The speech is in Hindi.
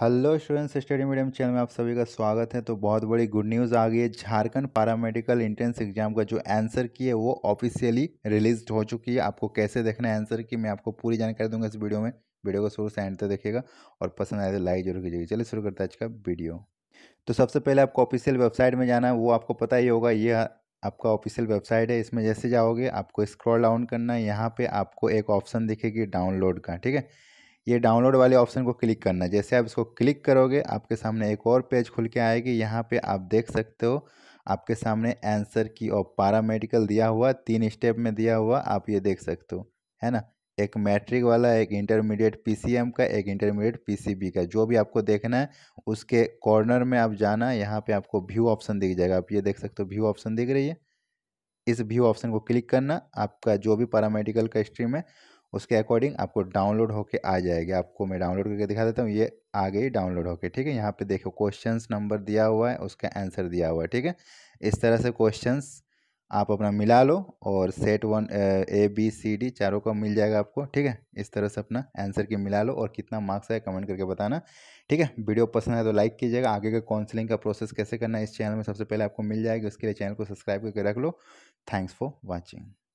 hello students study medium channel में आप सभी का स्वागत है तो बहुत बड़ी गुड न्यूज़ आ गई है झारखंड पैरामेडिकल इंट्रेंस एग्जाम का जो आंसर की है वो ऑफिशियली रिलीज हो चुकी है आपको कैसे देखना है आंसर की मैं आपको पूरी जानकारी दूंगा इस वीडियो में वीडियो को शुरू से एंड तक देखिएगा और पसंद आए तो लाइक जरूर कीजिएगा चलिए शुरू करते हैं आज का वीडियो तो सबसे पहले आपको ऑफिशियल वेबसाइट में जाना है वो आपको पता ही होगा ये आपका ऑफिशियल वेबसाइट है इसमें जैसे जाओगे आपको स्क्रॉल डाउन करना है यहाँ पर आपको एक ऑप्शन दिखेगी डाउनलोड का ठीक है ये डाउनलोड वाले ऑप्शन को क्लिक करना है जैसे आप इसको क्लिक करोगे आपके सामने एक और पेज खुल के आएगी यहाँ पे आप देख सकते हो आपके सामने आंसर की और पारामेडिकल दिया हुआ तीन स्टेप में दिया हुआ आप ये देख सकते हो है ना एक मैट्रिक वाला एक इंटरमीडिएट पीसीएम का एक इंटरमीडिएट पीसीबी का जो भी आपको देखना है उसके कॉर्नर में आप जाना यहाँ पे आपको व्यू ऑप्शन दिख जाएगा आप ये देख सकते हो व्यू ऑप्शन दिख रही है इस व्यू ऑप्शन को क्लिक करना आपका जो भी पारामेडिकल का स्ट्रीम है उसके अकॉर्डिंग आपको डाउनलोड होके आ जाएगा आपको मैं डाउनलोड करके दिखा देता हूँ ये आ गई डाउनलोड होके ठीक है यहाँ पे देखो क्वेश्चन नंबर दिया हुआ है उसका आंसर दिया हुआ है ठीक है इस तरह से क्वेश्चन आप अपना मिला लो और set one A B C D चारों का मिल जाएगा आपको ठीक है इस तरह से अपना आंसर की मिला लो और कितना मार्क्स है कमेंट करके बताना ठीक है वीडियो पसंद है तो लाइक कीजिएगा आगे का काउंसलिंग का प्रोसेस कैसे करना है इस चैनल में सबसे पहले आपको मिल जाएगी उसके लिए चैनल को सब्सक्राइब करके रख लो थैंक्स फॉर वॉचिंग